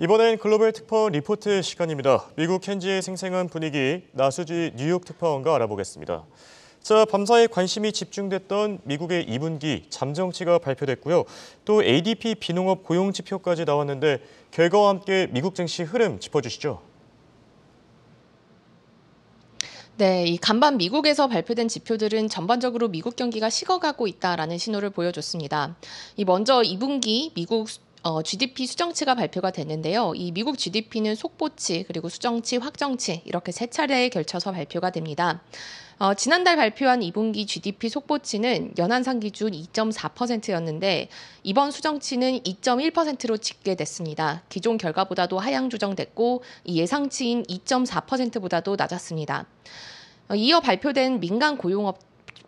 이번엔 글로벌 특파원 리포트 시간입니다. 미국 현지의 생생한 분위기 나수지 뉴욕 특파원과 알아보겠습니다. 자, 밤사이 관심이 집중됐던 미국의 2분기 잠정치가 발표됐고요. 또 ADP 비농업 고용 지표까지 나왔는데 결과와 함께 미국 증시 흐름 짚어주시죠. 네, 이 간밤 미국에서 발표된 지표들은 전반적으로 미국 경기가 식어가고 있다라는 신호를 보여줬습니다. 이 먼저 2분기 미국 어, GDP 수정치가 발표가 됐는데요. 이 미국 GDP는 속보치 그리고 수정치, 확정치 이렇게 세 차례에 걸쳐서 발표가 됩니다. 어, 지난달 발표한 2분기 GDP 속보치는 연한상 기준 2.4%였는데 이번 수정치는 2.1%로 집계됐습니다. 기존 결과보다도 하향 조정됐고 이 예상치인 2.4%보다도 낮았습니다. 어, 이어 발표된 민간 고용업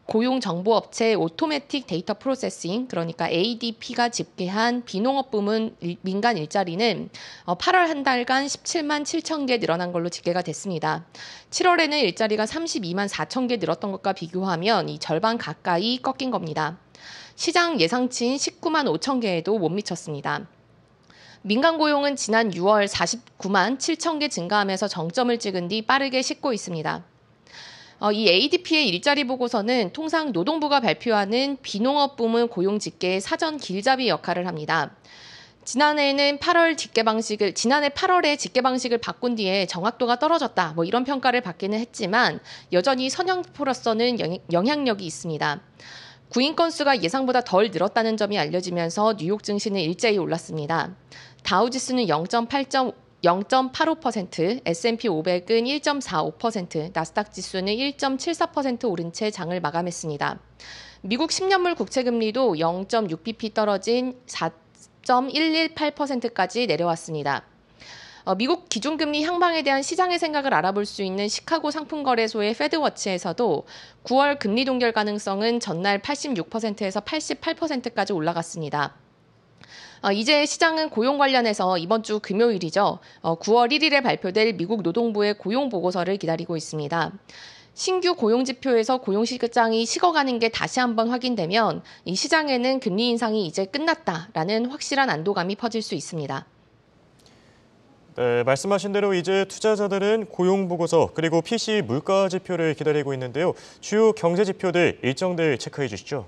고용 정보업체 오토매틱 데이터 프로세싱 그러니까 ADP가 집계한 비농업 부문 민간 일자리는 8월 어, 한 달간 17만 7천 개 늘어난 걸로 집계가 됐습니다. 7월에는 일자리가 32만 4천 개 늘었던 것과 비교하면 이 절반 가까이 꺾인 겁니다. 시장 예상치인 19만 5천 개에도 못 미쳤습니다. 민간 고용은 지난 6월 49만 7천 개 증가하면서 정점을 찍은 뒤 빠르게 식고 있습니다. 어, 이 ADP의 일자리 보고서는 통상 노동부가 발표하는 비농업 부문 고용 집계의 사전 길잡이 역할을 합니다. 지난해에는 8월 집계 방식을 지난해 8월에 집계 방식을 바꾼 뒤에 정확도가 떨어졌다. 뭐 이런 평가를 받기는 했지만 여전히 선형포로서는 영향력이 있습니다. 구인 건수가 예상보다 덜 늘었다는 점이 알려지면서 뉴욕 증시는 일제히 올랐습니다. 다우지수는 0.8. 0.85%, S&P 500은 1.45%, 나스닥 지수는 1.74% 오른 채 장을 마감했습니다. 미국 10년물 국채 금리도 0.6bp 떨어진 4.118%까지 내려왔습니다. 어, 미국 기준금리 향방에 대한 시장의 생각을 알아볼 수 있는 시카고 상품거래소의 페드워치에서도 9월 금리 동결 가능성은 전날 86%에서 88%까지 올라갔습니다. 어, 이제 시장은 고용 관련해서 이번 주 금요일이죠. 9월 어, 1일에 발표될 미국 노동부의 고용 보고서를 기다리고 있습니다. 신규 고용 지표에서 고용 시장이 식어가는 게 다시 한번 확인되면 이 시장에는 금리 인상이 이제 끝났다라는 확실한 안도감이 퍼질 수 있습니다. 네, 말씀하신 대로 이제 투자자들은 고용 보고서 그리고 p c 물가 지표를 기다리고 있는데요. 주요 경제 지표들 일정들 체크해 주시죠.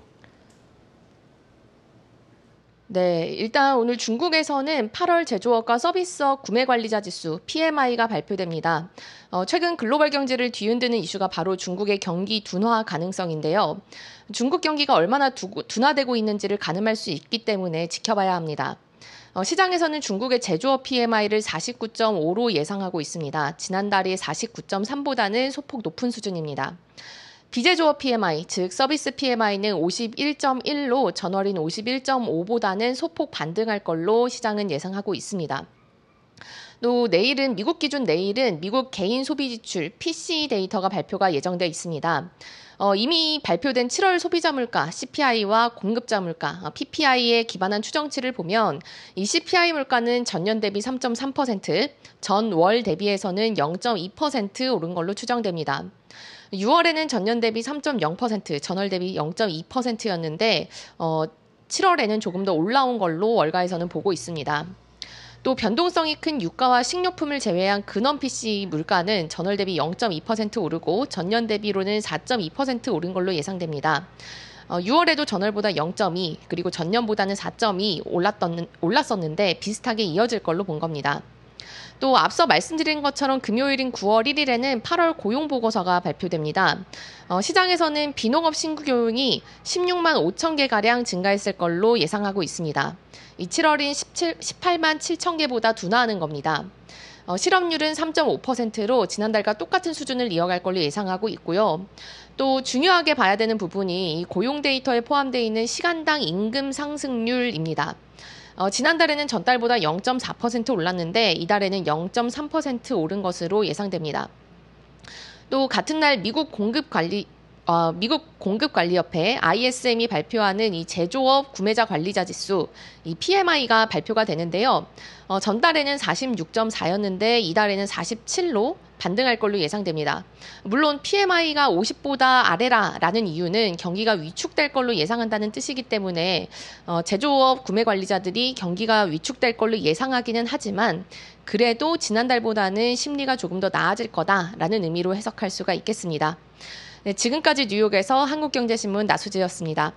네, 일단 오늘 중국에서는 8월 제조업과 서비스업 구매 관리자 지수 PMI가 발표됩니다. 어, 최근 글로벌 경제를 뒤흔드는 이슈가 바로 중국의 경기 둔화 가능성인데요. 중국 경기가 얼마나 두 둔화되고 있는지를 가늠할 수 있기 때문에 지켜봐야 합니다. 어, 시장에서는 중국의 제조업 PMI를 49.5로 예상하고 있습니다. 지난달의 49.3보다는 소폭 높은 수준입니다. 비제조업 PMI, 즉 서비스 PMI는 51.1로 전월인 51.5보다는 소폭 반등할 걸로 시장은 예상하고 있습니다. 또 내일은 미국 기준 내일은 미국 개인 소비 지출 PCE 데이터가 발표가 예정되어 있습니다. 어, 이미 발표된 7월 소비자 물가 CPI와 공급자 물가 어, PPI에 기반한 추정치를 보면 이 CPI 물가는 전년 대비 3.3%, 전월 대비해서는 0.2% 오른 걸로 추정됩니다. 6월에는 전년 대비 3.0%, 전월 대비 0.2%였는데 어, 7월에는 조금 더 올라온 걸로 월가에서는 보고 있습니다. 또 변동성이 큰 유가와 식료품을 제외한 근원 PC 물가는 전월 대비 0.2% 오르고 전년 대비로는 4.2% 오른 걸로 예상됩니다. 어, 6월에도 전월보다 0.2 그리고 전년보다는 4.2 올랐던, 올랐었는데 비슷하게 이어질 걸로 본 겁니다. 또 앞서 말씀드린 것처럼 금요일인 9월 1일에는 8월 고용 보고서가 발표됩니다. 어, 시장에서는 비농업 신규 고용이 16만 5천 개 가량 증가했을 걸로 예상하고 있습니다. 이 7월인 17, 18만 7천 개보다 둔화하는 겁니다. 어, 실업률은 3.5%로 지난달과 똑같은 수준을 이어갈 걸로 예상하고 있고요. 또 중요하게 봐야 되는 부분이 고용 데이터에 포함되어 있는 시간당 임금 상승률입니다. 어, 지난달에는 전달보다 0.4% 올랐는데 이달에는 0.3% 오른 것으로 예상됩니다. 또 같은 날 미국 공급 관리 어, 미국 공급관리협회 ISM이 발표하는 이 제조업 구매자 관리자 지수 이 PMI가 발표가 되는데요. 어, 전달에는 46.4였는데 이달에는 47로 반등할 걸로 예상됩니다. 물론 PMI가 50보다 아래라라는 이유는 경기가 위축될 걸로 예상한다는 뜻이기 때문에 어, 제조업 구매 관리자들이 경기가 위축될 걸로 예상하기는 하지만 그래도 지난달보다는 심리가 조금 더 나아질 거다라는 의미로 해석할 수가 있겠습니다. 네, 지금까지 뉴욕에서 한국경제신문 나수지였습니다.